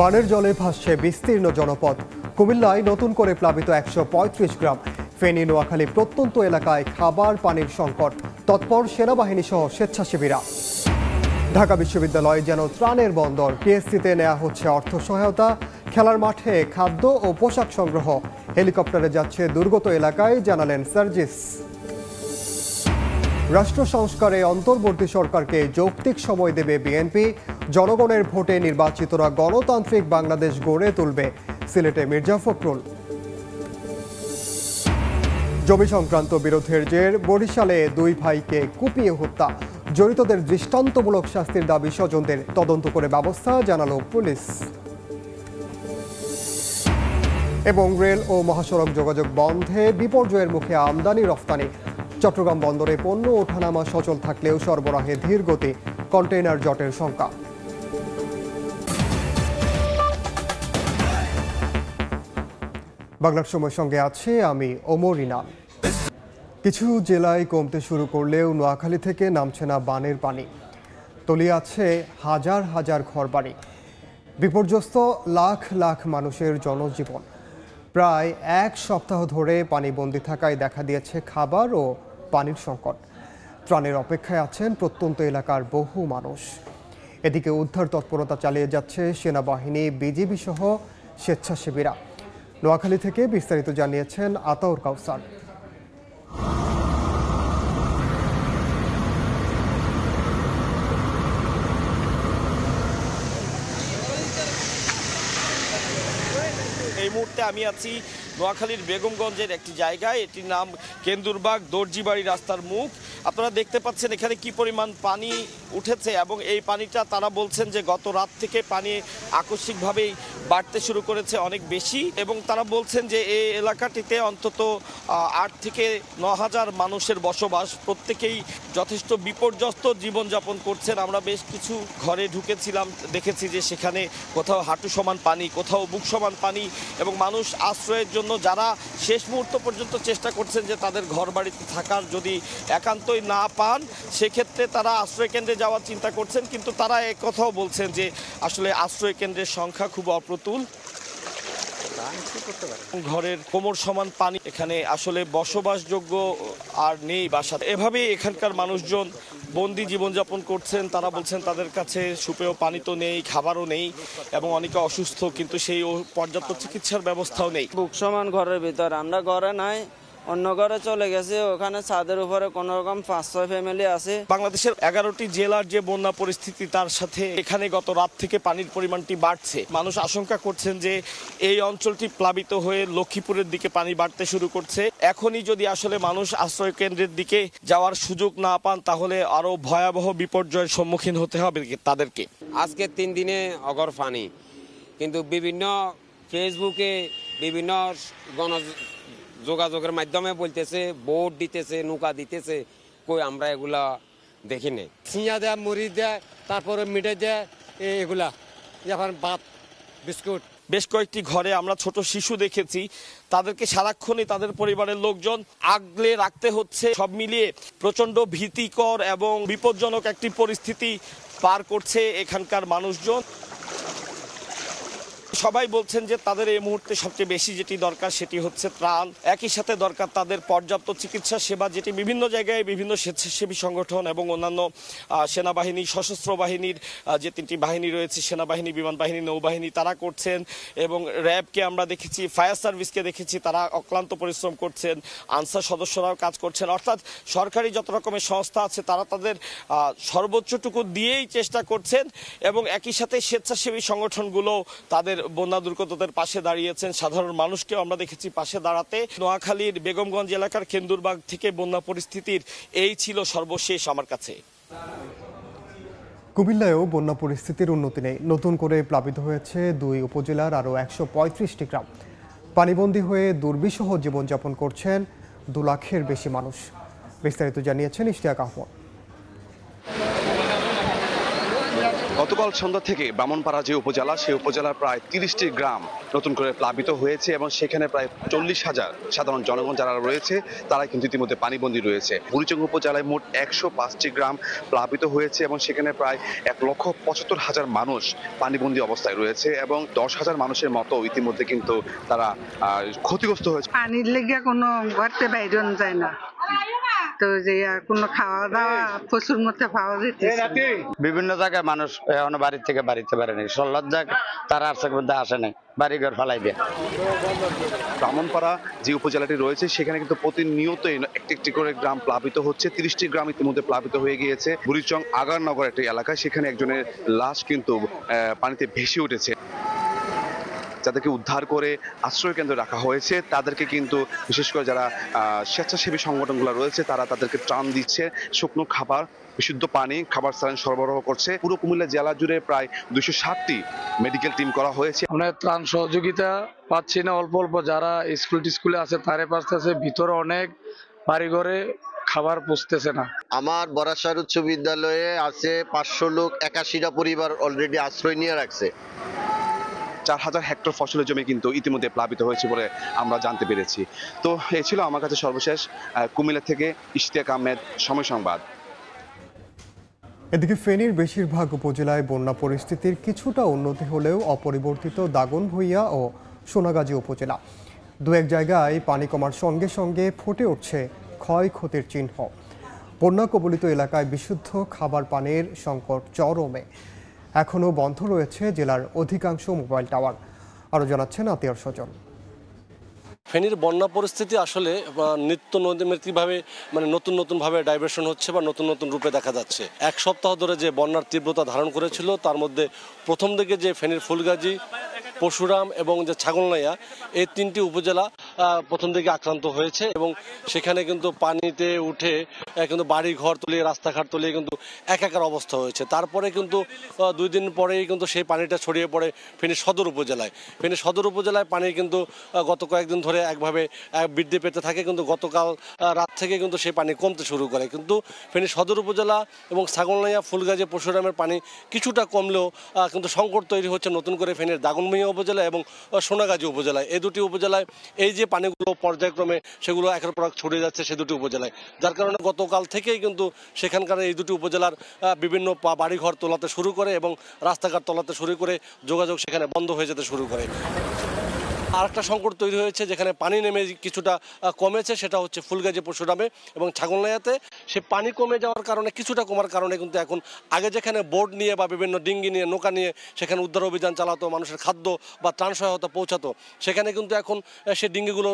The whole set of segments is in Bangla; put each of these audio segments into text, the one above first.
বানের জলে ভাসছে বিস্তীর্ণ জনপদ কুমিল্লায় নতুন করে প্লাবিত একশো গ্রাম ফেনি নোয়াখালী প্রত্যন্ত এলাকায় খাবার পানির সংকট তৎপর সেনাবাহিনী সহ স্বেচ্ছাসেবীরা ঢাকা বিশ্ববিদ্যালয় যেন ত্রাণের বন্দর পিএসসিতে নেওয়া হচ্ছে অর্থ সহায়তা খেলার মাঠে খাদ্য ও পোশাক সংগ্রহ হেলিকপ্টারে যাচ্ছে দুর্গত এলাকায় জানালেন সার্জিস রাষ্ট্র সংস্কারে অন্তর্বর্তী সরকারকে যৌক্তিক সময় দেবে বিএনপি জনগণের ভোটে নির্বাচিতরা গণতান্ত্রিক বাংলাদেশ গড়ে তুলবে সিলেটে মির্জা ফখরুল জমি সংক্রান্ত বিরোধের জের বরিশালে দুই ভাইকে কুপিয়ে হত্যা জড়িতদের দৃষ্টান্তমূলক শাস্তির দাবি স্বজনদের তদন্ত করে ব্যবস্থা জানালো পুলিশ এবং রেল ও মহাসড়ক যোগাযোগ বন্ধে বিপর্যয়ের মুখে আমদানি রফতানি চট্টগ্রাম বন্দরে পণ্য ওঠানামা সচল থাকলেও সরবরাহে ধীর গতি কন্টেইনার জটের সংখ্যা বাংলার সময় সঙ্গে আছে আমি ওমর ইনাম কিছু জেলায় কমতে শুরু করলেও নোয়াখালী থেকে নামছে না বানের পানি তলিয়ে আছে হাজার হাজার ঘরবাড়ি বিপর্যস্ত লাখ লাখ মানুষের জনজীবন প্রায় এক সপ্তাহ ধরে পানিবন্দী থাকায় দেখা দিয়েছে খাবার ও পানির সংকট ত্রাণের অপেক্ষায় আছেন প্রত্যন্ত এলাকার বহু মানুষ এদিকে উদ্ধার তৎপরতা চালিয়ে যাচ্ছে সেনাবাহিনী বিজিবি সহ স্বেচ্ছাসেবীরা নোয়াখালী থেকে বিস্তারিত জানিয়েছেন আতাউর কাউসার এই মুহূর্তে আমি আছি নোয়াখালীর বেগমগঞ্জের একটি জায়গায় এটির নাম কেন্দুরবাগ দর্জিবাড়ি রাস্তার মুখ আপনারা দেখতে পাচ্ছেন এখানে কি পরিমাণ পানি উঠেছে এবং এই পানিটা তারা বলছেন যে গত রাত থেকে পানি আকস্মিকভাবেই বাড়তে শুরু করেছে অনেক বেশি এবং তারা বলছেন যে এই এলাকাটিতে অন্তত আট থেকে ন হাজার মানুষের বসবাস প্রত্যেকেই যথেষ্ট বিপর্যস্ত জীবনযাপন করছেন আমরা বেশ কিছু ঘরে ঢুকেছিলাম দেখেছি যে সেখানে কোথাও হাঁটু সমান পানি কোথাও বুক সমান পানি এবং মানুষ আশ্রয়ের জন্য যারা শেষ মুহূর্ত পর্যন্ত চেষ্টা করছেন যে তাদের ঘর বাড়িতে থাকার যদি একান্তই না পান সেক্ষেত্রে তারা আশ্রয় কেন্দ্রে যাওয়ার চিন্তা করছেন কিন্তু তারা কথাও বলছেন যে আসলে আশ্রয় কেন্দ্রের সংখ্যা খুব অপ্রতুল ঘরের কোমর সমান পানি এখানে আসলে বসবাসযোগ্য আর নেই বাসা এভাবে এখানকার মানুষজন বন্দি জীবনযাপন করছেন তারা বলছেন তাদের কাছে সুপেয় পানি তো নেই খাবারও নেই এবং অনেকে অসুস্থ কিন্তু সেই পর্যাপ্ত চিকিৎসার ব্যবস্থাও নেই বুক সমান ঘরের ভিতর আমরা ঘরে নাই অন্য ঘরে চলে গেছে ওখানে ছাদের উপরে কোন রকম পাঁচ ছয় ফ্যামিলি আছে বাংলাদেশের এগারোটি জেলার যে বন্যা পরিস্থিতি তার সাথে এখানে গত রাত থেকে পানির পরিমাণটি বাড়ছে মানুষ আশঙ্কা করছেন যে এই অঞ্চলটি প্লাবিত হয়ে লক্ষ্মীপুরের দিকে পানি বাড়তে শুরু করছে এখনই যদি আসলে মানুষ আশ্রয় কেন্দ্রের দিকে যাওয়ার সুযোগ না পান তাহলে আরো ভয়াবহ বিপর্যয়ের সম্মুখীন হতে হবে তাদেরকে আজকে তিন দিনে অগর পানি কিন্তু বিভিন্ন ফেসবুকে বিভিন্ন গণ যোগাযোগের মাধ্যমে বলতেছে বোট দিতেছে নৌকা দিতেছে কই আমরা এগুলা দেখি নেই সিঁয়া দেয় মুড়ি দেয় তারপরে মিটে দেয় এগুলা এখন ভাত বিস্কুট বেশ কয়েকটি ঘরে আমরা ছোট শিশু দেখেছি তাদেরকে সারাক্ষণই তাদের পরিবারের লোকজন আগলে রাখতে হচ্ছে সব মিলিয়ে প্রচণ্ড ভীতিকর এবং বিপজ্জনক একটি পরিস্থিতি পার করছে এখানকার মানুষজন সবাই বলছেন যে তাদের এই মুহূর্তে সবচেয়ে বেশি যেটি দরকার সেটি হচ্ছে ত্রাণ একই সাথে দরকার তাদের পর্যাপ্ত চিকিৎসা সেবা যেটি বিভিন্ন জায়গায় বিভিন্ন স্বেচ্ছাসেবী সংগঠন এবং অন্যান্য সেনাবাহিনী সশস্ত্র বাহিনীর যে তিনটি বাহিনী রয়েছে সেনাবাহিনী বিমান বাহিনী নৌবাহিনী তারা করছেন এবং র্যাবকে আমরা দেখেছি ফায়ার সার্ভিসকে দেখেছি তারা অক্লান্ত পরিশ্রম করছেন আনসার সদস্যরাও কাজ করছেন অর্থাৎ সরকারি যত রকমের সংস্থা আছে তারা তাদের সর্বোচ্চটুকু দিয়েই চেষ্টা করছেন এবং একই সাথে স্বেচ্ছাসেবী সংগঠনগুলো তাদের বন্যা দুর্গতদের পাশে দাঁড়িয়েছেন সাধারণ মানুষকেও আমরা দেখেছি পাশে দাঁড়াতে নোয়াখালীর বেগমগঞ্জ এলাকার কেন্দুরবাগ থেকে বন্যা পরিস্থিতির এই ছিল সর্বশেষ আমার কাছে কুমিল্লায়ও বন্যা পরিস্থিতির উন্নতি নেই নতুন করে প্লাবিত হয়েছে দুই উপজেলার আরও একশো পঁয়ত্রিশটি গ্রাম পানিবন্দী হয়ে দুর্বিষহ জীবনযাপন করছেন দু লাখের বেশি মানুষ বিস্তারিত জানিয়েছেন ইশতিয়াক আহমদ গতকাল সন্ধ্যা থেকে ব্রাহ্মণপাড়া যে উপজেলা সেই উপজেলার প্রায় তিরিশটি গ্রাম নতুন করে প্লাবিত হয়েছে এবং সেখানে প্রায় চল্লিশ হাজার সাধারণ জনগণ যারা রয়েছে তারা কিন্তু ইতিমধ্যে পানিবন্দী রয়েছে বুড়িচং উপজেলায় মোট একশো পাঁচটি গ্রাম প্লাবিত হয়েছে এবং সেখানে প্রায় এক লক্ষ পঁচাত্তর হাজার মানুষ পানিবন্দী অবস্থায় রয়েছে এবং দশ হাজার মানুষের মতো ইতিমধ্যে কিন্তু তারা ক্ষতিগ্রস্ত হয়েছে পানির লেগে কোনো ঘরতে বাইরে যায় না তো যে কোনো খাওয়া দাওয়া প্রচুর মধ্যে পাওয়া যেতেছে বিভিন্ন জায়গায় মানুষ এখনো বাড়ির থেকে বাড়িতে পারেনি সল্লজ্জা তারা আর মধ্যে আসে নাই বাড়িঘর ফালাই দেয় ব্রাহ্মণপাড়া যে উপজেলাটি রয়েছে সেখানে কিন্তু প্রতিনিয়তই একটি একটি করে গ্রাম প্লাবিত হচ্ছে তিরিশটি গ্রাম ইতিমধ্যে প্লাবিত হয়ে গিয়েছে বুড়িচং আগারনগর একটি এলাকা সেখানে একজনের লাশ কিন্তু পানিতে ভেসে উঠেছে যাদেরকে উদ্ধার করে আশ্রয় কেন্দ্র রাখা হয়েছে তাদেরকে কিন্তু বিশেষ করে যারা স্বেচ্ছাসেবী সংগঠনগুলো রয়েছে তারা তাদেরকে ত্রাণ দিচ্ছে শুকনো খাবার বিশুদ্ধ পানি খাবার সারান সরবরাহ করছে পুরো কুমিল্লা জেলা জুড়ে প্রায় দুইশো ষাটটি মেডিকেল টিম করা হয়েছে আমরা ত্রাণ সহযোগিতা পাচ্ছি না অল্প অল্প যারা স্কুল টিস্কুলে আছে তারে আছে ভিতরে অনেক বাড়িঘরে খাবার পুষতেছে না আমার বরাসার উচ্চ বিদ্যালয়ে আছে পাঁচশো লোক একাশিটা পরিবার অলরেডি আশ্রয় নিয়ে রাখছে চার হাজার হেক্টর ফসলের জমি কিন্তু ইতিমধ্যে প্লাবিত হয়েছে বলে আমরা জানতে পেরেছি তো এ ছিল আমার কাছে সর্বশেষ কুমিল্লা থেকে ইশতিয়াক আহমেদ সময় সংবাদ এদিকে ফেনীর বেশিরভাগ উপজেলায় বন্যা পরিস্থিতির কিছুটা উন্নতি হলেও অপরিবর্তিত দাগনভূঞা ও সোনাগাজী উপজেলা দু এক জায়গায় পানি কমার সঙ্গে সঙ্গে ফুটে উঠছে ক্ষয়ক্ষতির চিহ্ন বন্যা কবলিত এলাকায় বিশুদ্ধ খাবার পানির সংকট চরমে এখনও বন্ধ রয়েছে জেলার অধিকাংশ মোবাইল টাওয়ার আরও জানাচ্ছেন আতিয়ার স্বজন ফেনীর বন্যা পরিস্থিতি আসলে নিত্য নদীমাতৃভাবে মানে নতুন নতুনভাবে ডাইভার্সন হচ্ছে বা নতুন নতুন রূপে দেখা যাচ্ছে এক সপ্তাহ ধরে যে বন্যার তীব্রতা ধারণ করেছিল তার মধ্যে প্রথম দিকে যে ফেনীর ফুলগাজী পশুরাম এবং যে ছাগলনাইয়া এই তিনটি উপজেলা প্রথম দিকে আক্রান্ত হয়েছে এবং সেখানে কিন্তু পানিতে উঠে কিন্তু বাড়ি ঘর তুলিয়ে রাস্তাঘাট তুলিয়ে কিন্তু একাকার অবস্থা হয়েছে তারপরে কিন্তু দুই দিন পরেই কিন্তু সেই পানিটা ছড়িয়ে পড়ে ফেনি সদর উপজেলায় ফেনি সদর উপজেলায় পানি কিন্তু গত কয়েকদিন ধরে একভাবে বৃদ্ধি পেতে থাকে কিন্তু গতকাল রাত থেকে কিন্তু সেই পানি কমতে শুরু করে কিন্তু ফেনী সদর উপজেলা এবং ছাগলনাইয়া ফুলগাজে পশুরামের পানি কিছুটা কমলেও কিন্তু সংকট তৈরি হচ্ছে নতুন করে ফেনের দাগনময় আশুলিয়া উপজেলা এবং সোনাগাজী উপজেলায় এই দুটি উপজেলায় এই যে পানিগুলো পর্যায়ক্রমে সেগুলো একের পর এক ছড়িয়ে যাচ্ছে সে দুটি উপজেলায় যার কারণে গতকাল থেকেই কিন্তু সেখানকার এই দুটি উপজেলার বিভিন্ন বাড়িঘর তোলাতে শুরু করে এবং রাস্তাঘাট তোলাতে শুরু করে যোগাযোগ সেখানে বন্ধ হয়ে যেতে শুরু করে আর একটা সংকট তৈরি হয়েছে যেখানে পানি নেমে কিছুটা কমেছে সেটা হচ্ছে ফুলগাজী পরশুরামে এবং ছাগলনাইয়াতে সে পানি কমে যাওয়ার কারণে কিছুটা কমার কারণে কিন্তু এখন আগে যেখানে বোর্ড নিয়ে বা বিভিন্ন ডিঙ্গি নিয়ে নৌকা নিয়ে সেখানে উদ্ধার অভিযান চালাতো মানুষের খাদ্য বা ত্রাণ সহায়তা পৌঁছাতো সেখানে কিন্তু এখন সে ডিঙ্গিগুলো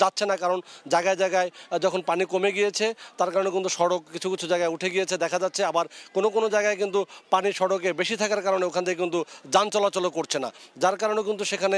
যাচ্ছে না কারণ জায়গায় জায়গায় যখন পানি কমে গিয়েছে তার কারণে কিন্তু সড়ক কিছু কিছু জায়গায় উঠে গিয়েছে দেখা যাচ্ছে আবার কোনো কোনো জায়গায় কিন্তু পানি সড়কে বেশি থাকার কারণে ওখান থেকে কিন্তু যান চলাচলও করছে না যার কারণে কিন্তু সেখানে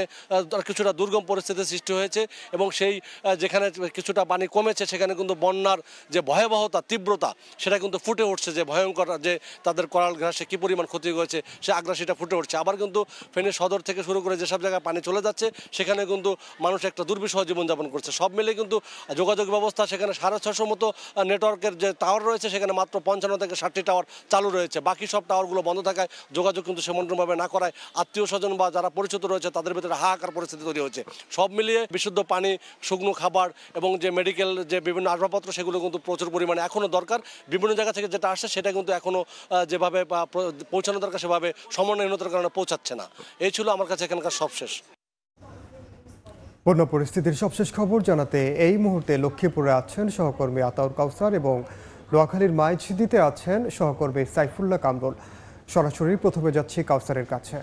কিছুটা কিছুটা দুর্গম পরিস্থিতির সৃষ্টি হয়েছে এবং সেই যেখানে কিছুটা পানি কমেছে সেখানে কিন্তু বন্যার যে ভয়াবহতা তীব্রতা সেটা কিন্তু ফুটে উঠছে যে ভয়ঙ্কর যে তাদের করাল ঘাসে কী পরিমাণ ক্ষতি হয়েছে সে আগ্রাসীটা ফুটে উঠছে আবার কিন্তু ফেনী সদর থেকে শুরু করে যেসব জায়গায় পানি চলে যাচ্ছে সেখানে কিন্তু মানুষ একটা দুর্বিষহ জীবনযাপন করছে সব মিলে কিন্তু যোগাযোগ ব্যবস্থা সেখানে সাড়ে ছশো মতো নেটওয়ার্কের যে টাওয়ার রয়েছে সেখানে মাত্র পঞ্চান্ন থেকে ষাটটি টাওয়ার চালু রয়েছে বাকি সব টাওয়ারগুলো বন্ধ থাকায় যোগাযোগ কিন্তু সেমন্ডভাবে না করায় আত্মীয় স্বজন বা যারা পরিচিত রয়েছে তাদের ভিতরে হাহাকার পরিস্থিতি তৈরি তৈরি হচ্ছে সব মিলিয়ে বিশুদ্ধ পানি শুকনো খাবার এবং যে মেডিকেল যে বিভিন্ন আসবাবপত্র সেগুলো কিন্তু প্রচুর পরিমাণে এখনও দরকার বিভিন্ন জায়গা থেকে যেটা আসছে সেটা কিন্তু এখনও যেভাবে পৌঁছানো দরকার সেভাবে সমন্বয়হীনতার কারণে পৌঁছাচ্ছে না এই ছিল আমার কাছে এখানকার সবশেষ বন্য পরিস্থিতির সবশেষ খবর জানাতে এই মুহূর্তে লক্ষ্মীপুরে আছেন সহকর্মী আতাউর কাউসার এবং নোয়াখালীর মাইঝিদিতে আছেন সহকর্মী সাইফুল্লাহ কামরুল সরাসরি প্রথমে যাচ্ছি কাউসারের কাছে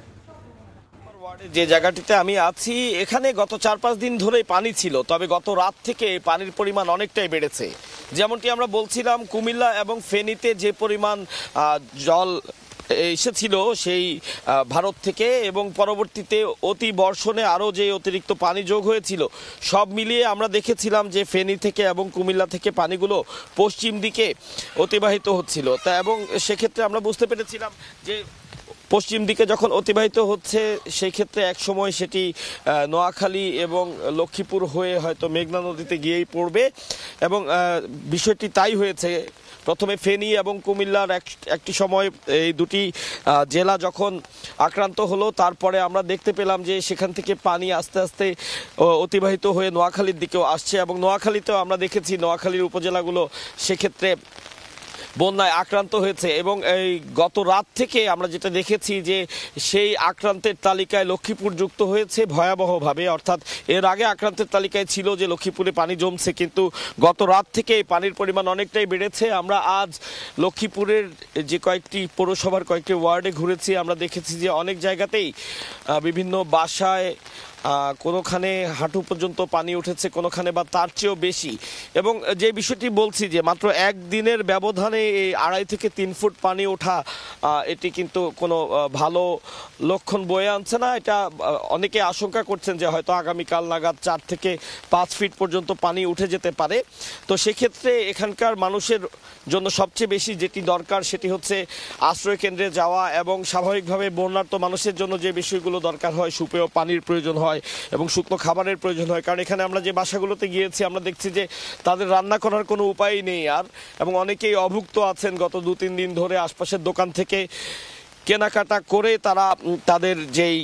মানে যে জায়গাটিতে আমি আছি এখানে গত চার পাঁচ দিন ধরে পানি ছিল তবে গত রাত থেকে পানির পরিমাণ অনেকটাই বেড়েছে যেমনটি আমরা বলছিলাম কুমিল্লা এবং ফেনীতে যে পরিমাণ জল এসেছিল সেই ভারত থেকে এবং পরবর্তীতে অতি বর্ষণে আরও যে অতিরিক্ত পানি যোগ হয়েছিল সব মিলিয়ে আমরা দেখেছিলাম যে ফেনী থেকে এবং কুমিল্লা থেকে পানিগুলো পশ্চিম দিকে অতিবাহিত হচ্ছিল তা এবং সেক্ষেত্রে আমরা বুঝতে পেরেছিলাম যে পশ্চিম দিকে যখন অতিবাহিত হচ্ছে সেই ক্ষেত্রে এক সময় সেটি নোয়াখালী এবং লক্ষ্মীপুর হয়ে হয়তো মেঘনা নদীতে গিয়েই পড়বে এবং বিষয়টি তাই হয়েছে প্রথমে ফেনী এবং কুমিল্লার একটি সময় এই দুটি জেলা যখন আক্রান্ত হলো তারপরে আমরা দেখতে পেলাম যে সেখান থেকে পানি আস্তে আস্তে অতিবাহিত হয়ে নোয়াখালীর দিকেও আসছে এবং নোয়াখালীতেও আমরা দেখেছি নোয়াখালীর উপজেলাগুলো সেক্ষেত্রে বন্যায় আক্রান্ত হয়েছে এবং এই গত রাত থেকে আমরা যেটা দেখেছি যে সেই আক্রান্তের তালিকায় লক্ষ্মীপুর যুক্ত হয়েছে ভয়াবহভাবে অর্থাৎ এর আগে আক্রান্তের তালিকায় ছিল যে লক্ষ্মীপুরে পানি জমছে কিন্তু গত রাত থেকে পানির পরিমাণ অনেকটাই বেড়েছে আমরা আজ লক্ষ্মীপুরের যে কয়েকটি পৌরসভার কয়েকটি ওয়ার্ডে ঘুরেছি আমরা দেখেছি যে অনেক জায়গাতেই বিভিন্ন বাসায় কোনোখানে হাঁটু পর্যন্ত পানি উঠেছে কোনোখানে বা তার চেয়েও বেশি এবং যে বিষয়টি বলছি যে মাত্র একদিনের ব্যবধানে এই আড়াই থেকে তিন ফুট পানি ওঠা এটি কিন্তু কোনো ভালো লক্ষণ বয়ে আনছে না এটা অনেকে আশঙ্কা করছেন যে হয়তো আগামীকাল নাগাদ চার থেকে পাঁচ ফিট পর্যন্ত পানি উঠে যেতে পারে তো সেক্ষেত্রে এখানকার মানুষের জন্য সবচেয়ে বেশি যেটি দরকার সেটি হচ্ছে আশ্রয় কেন্দ্রে যাওয়া এবং স্বাভাবিকভাবে বন্যার্ত মানুষের জন্য যে বিষয়গুলো দরকার হয় সুপেয় পানির প্রয়োজন হয় এবং শুকনো খাবারের প্রয়োজন হয় কারণ এখানে আমরা যে বাসাগুলোতে গিয়েছি আমরা দেখছি যে তাদের রান্না করার কোনো উপায় নেই আর এবং অনেকেই অভুক্ত আছেন গত দু তিন দিন ধরে আশপাশের দোকান থেকে কেনাকাটা করে তারা তাদের যেই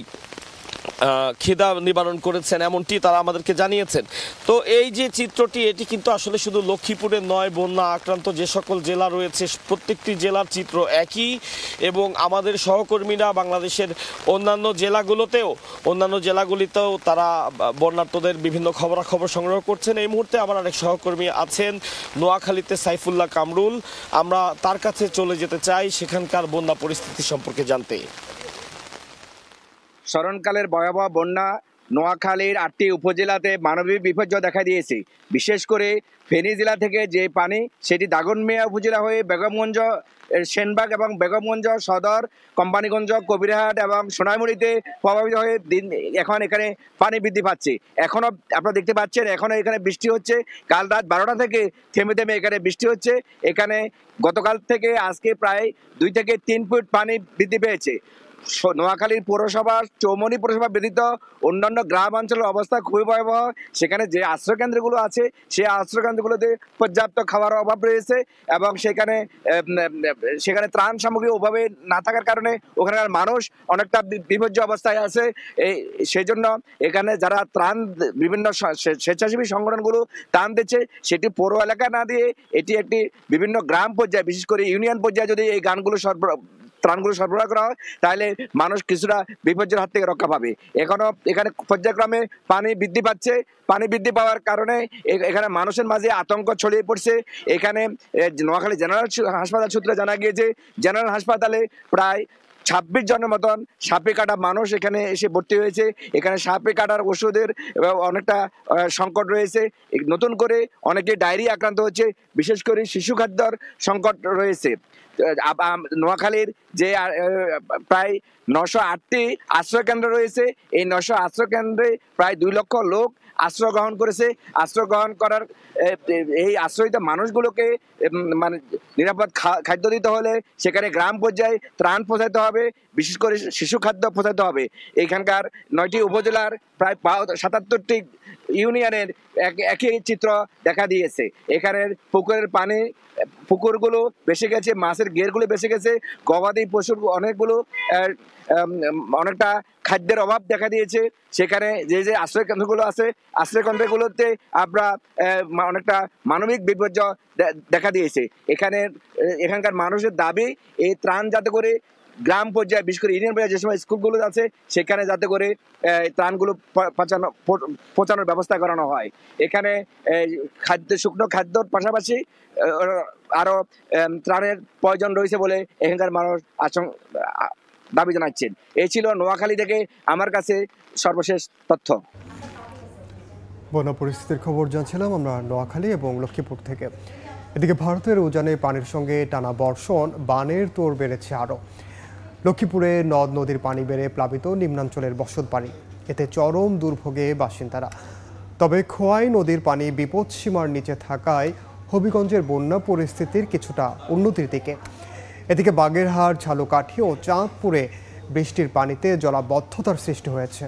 খিদা নিবারণ করেছেন এমনটি তারা আমাদেরকে জানিয়েছেন তো এই যে চিত্রটি এটি কিন্তু আসলে শুধু লক্ষ্মীপুরের নয় বন্যা আক্রান্ত যে সকল জেলা রয়েছে প্রত্যেকটি জেলার চিত্র একই এবং আমাদের সহকর্মীরা বাংলাদেশের অন্যান্য জেলাগুলোতেও অন্যান্য জেলাগুলিতেও তারা বন্যার্থদের বিভিন্ন খবরাখবর সংগ্রহ করছেন এই মুহূর্তে আমার অনেক সহকর্মী আছেন নোয়াখালীতে সাইফুল্লাহ কামরুল আমরা তার কাছে চলে যেতে চাই সেখানকার বন্যা পরিস্থিতি সম্পর্কে জানতে স্মরণকালের ভয়াবহ বন্যা নোয়াখালীর আটটি উপজেলাতে মানবিক বিপর্যয় দেখা দিয়েছে বিশেষ করে ফেনী জেলা থেকে যে পানি সেটি দাগনমিয়া উপজেলা হয়ে বেগমগঞ্জ সেনবাগ এবং বেগমগঞ্জ সদর কোম্পানিগঞ্জ কবিরহাট এবং সোনাইমুড়িতে প্রভাবিত হয়ে দিন এখন এখানে পানি বৃদ্ধি পাচ্ছে এখনও আপনারা দেখতে পাচ্ছেন এখনও এখানে বৃষ্টি হচ্ছে কাল রাত বারোটা থেকে থেমে থেমে এখানে বৃষ্টি হচ্ছে এখানে গতকাল থেকে আজকে প্রায় দুই থেকে তিন ফুট পানি বৃদ্ধি পেয়েছে নোয়াখালীর পৌরসভা চৌমনি পৌরসভা ব্যতীত অন্যান্য গ্রাম অঞ্চলের অবস্থা খুবই ভয়াবহ সেখানে যে আশ্রয়কেন্দ্রগুলো আছে সেই আশ্রয়কেন্দ্রগুলোতে পর্যাপ্ত খাবার অভাব রয়েছে এবং সেখানে সেখানে ত্রাণ সামগ্রী ওভাবে না থাকার কারণে ওখানকার মানুষ অনেকটা বিপর্য অবস্থায় আছে এই সেই জন্য এখানে যারা ত্রাণ বিভিন্ন স্বেচ্ছাসেবী সংগঠনগুলো ত্রাণ দিচ্ছে সেটি পৌর এলাকা না দিয়ে এটি একটি বিভিন্ন গ্রাম পর্যায়ে বিশেষ করে ইউনিয়ন পর্যায়ে যদি এই গানগুলো সরবরাহ ত্রাণগুলো সরবরাহ করা হয় তাহলে মানুষ কিছুটা বিপর্যয়ের হাত থেকে রক্ষা পাবে এখনো এখানে পর্যায়ক্রমে পানি বৃদ্ধি পাচ্ছে পানি বৃদ্ধি পাওয়ার কারণে এখানে মানুষের মাঝে আতঙ্ক ছড়িয়ে পড়ছে এখানে নোয়াখালী জেনারেল হাসপাতাল সূত্রে জানা গিয়েছে জেনারেল হাসপাতালে প্রায় ছাব্বিশ জনের মতন সাপে কাটা মানুষ এখানে এসে ভর্তি হয়েছে এখানে সাপে কাটার ওষুধের অনেকটা সংকট রয়েছে নতুন করে অনেকে ডায়রিয়া আক্রান্ত হচ্ছে বিশেষ করে শিশু খাদ্যর সংকট রয়েছে নোয়াখালীর যে প্রায় নশো আটটি আশ্রয়কেন্দ্র রয়েছে এই নশো আশ্রয় কেন্দ্রে প্রায় দুই লক্ষ লোক আশ্রয় গ্রহণ করেছে আশ্রয় গ্রহণ করার এই আশ্রয়িত মানুষগুলোকে মানে নিরাপদ খাদ্য দিতে হলে সেখানে গ্রাম পর্যায়ে ত্রাণ পৌঁছাতে হবে বিশেষ করে শিশু খাদ্য পৌঁছাতে হবে এখানকার নয়টি উপজেলার প্রায় সাতাত্তরটি ইউনিয়নের একই চিত্র দেখা দিয়েছে এখানের পুকুরের পানি পুকুরগুলো বেসে গেছে মাছের গেরগুলো বেসে গেছে গবাদি পশুর অনেকগুলো অনেকটা খাদ্যের অভাব দেখা দিয়েছে সেখানে যে যে আশ্রয়কেন্দ্রগুলো আছে আশ্রয়কেন্দ্রগুলোতে আমরা অনেকটা মানবিক বিপর্যয় দেখা দিয়েছে এখানে এখানকার মানুষের দাবি এই ত্রাণ যাতে করে গ্রাম পর্যায়ে বিশেষ করে ইউনিয়ন পর্যায়ে যে সময় স্কুলগুলো আছে সেখানে যাতে করে ত্রাণগুলো পচানো পচানোর ব্যবস্থা করানো হয় এখানে খাদ্য শুকনো খাদ্যর পাশাপাশি আরও ত্রাণের প্রয়োজন রয়েছে বলে এখানকার মানুষ আশঙ্ দাবি জানাচ্ছেন এই ছিল নোয়াখালী থেকে আমার কাছে সর্বশেষ তথ্য বন্যা পরিস্থিতির খবর জানছিলাম আমরা নোয়াখালী এবং লক্ষ্মীপুর থেকে এদিকে ভারতের উজানে পানির সঙ্গে টানা বর্ষণ বানের তোর বেড়েছে আরও লক্ষ্মীপুরে নদ নদীর পানি বেড়ে প্লাবিত নিম্নাঞ্চলের বসত বাড়ি এতে চরম দুর্ভোগে বাসিন্দারা তবে খোয়াই নদীর পানি বিপদ সীমার নিচে থাকায় হবিগঞ্জের বন্যা পরিস্থিতির কিছুটা উন্নতির দিকে এদিকে বাগেরহাট ঝালুকাঠি ও চাঁদপুরে বৃষ্টির পানিতে জলাবদ্ধতার সৃষ্টি হয়েছে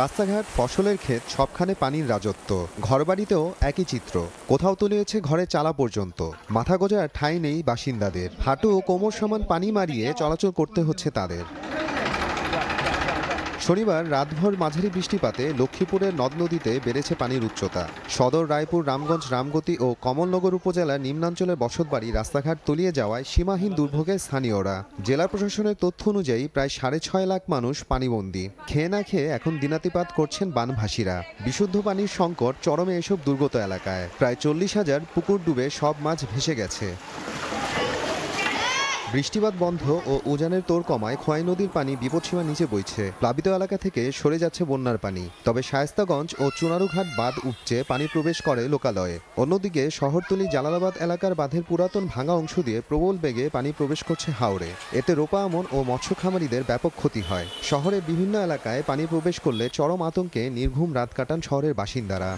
রাস্তাঘাট ফসলের ক্ষেত সবখানে পানির রাজত্ব ঘরবাড়িতেও একই চিত্র কোথাও তুলেছে ঘরে চালা পর্যন্ত মাথা গোজার ঠাঁই নেই বাসিন্দাদের হাঁটু কোমর সমান পানি মারিয়ে চলাচল করতে হচ্ছে তাদের শনিবার রাতভর মাঝারি বৃষ্টিপাতে লক্ষ্মীপুরের নদ নদীতে বেড়েছে পানির উচ্চতা সদর রায়পুর রামগঞ্জ রামগতি ও কমলনগর উপজেলার নিম্নাঞ্চলের বসতবাড়ি রাস্তাঘাট তলিয়ে যাওয়ায় সীমাহীন দুর্ভোগে স্থানীয়রা জেলা প্রশাসনের তথ্য অনুযায়ী প্রায় সাড়ে ছয় লাখ মানুষ পানিবন্দী খেয়ে না খেয়ে এখন দিনাতিপাত করছেন বানভাসীরা বিশুদ্ধ পানির সংকট চরমে এসব দুর্গত এলাকায় প্রায় চল্লিশ হাজার পুকুর ডুবে সব মাছ ভেসে গেছে বৃষ্টিপাত বন্ধ ও উজানের তোর কমায় খোয়াই নদীর পানি বিপদসীমা নিচে বইছে প্লাবিত এলাকা থেকে সরে যাচ্ছে বন্যার পানি তবে শায়স্তাগঞ্জ ও চুনারুঘাট বাঁধ উপচে পানি প্রবেশ করে লোকালয়ে অন্যদিকে শহরতলি জালালাবাদ এলাকার বাঁধের পুরাতন ভাঙা অংশ দিয়ে প্রবল বেগে পানি প্রবেশ করছে হাওড়ে এতে রোপা আমন ও মৎস্য খামারিদের ব্যাপক ক্ষতি হয় শহরের বিভিন্ন এলাকায় পানি প্রবেশ করলে চরম আতঙ্কে নির্ঘুম রাত কাটান শহরের বাসিন্দারা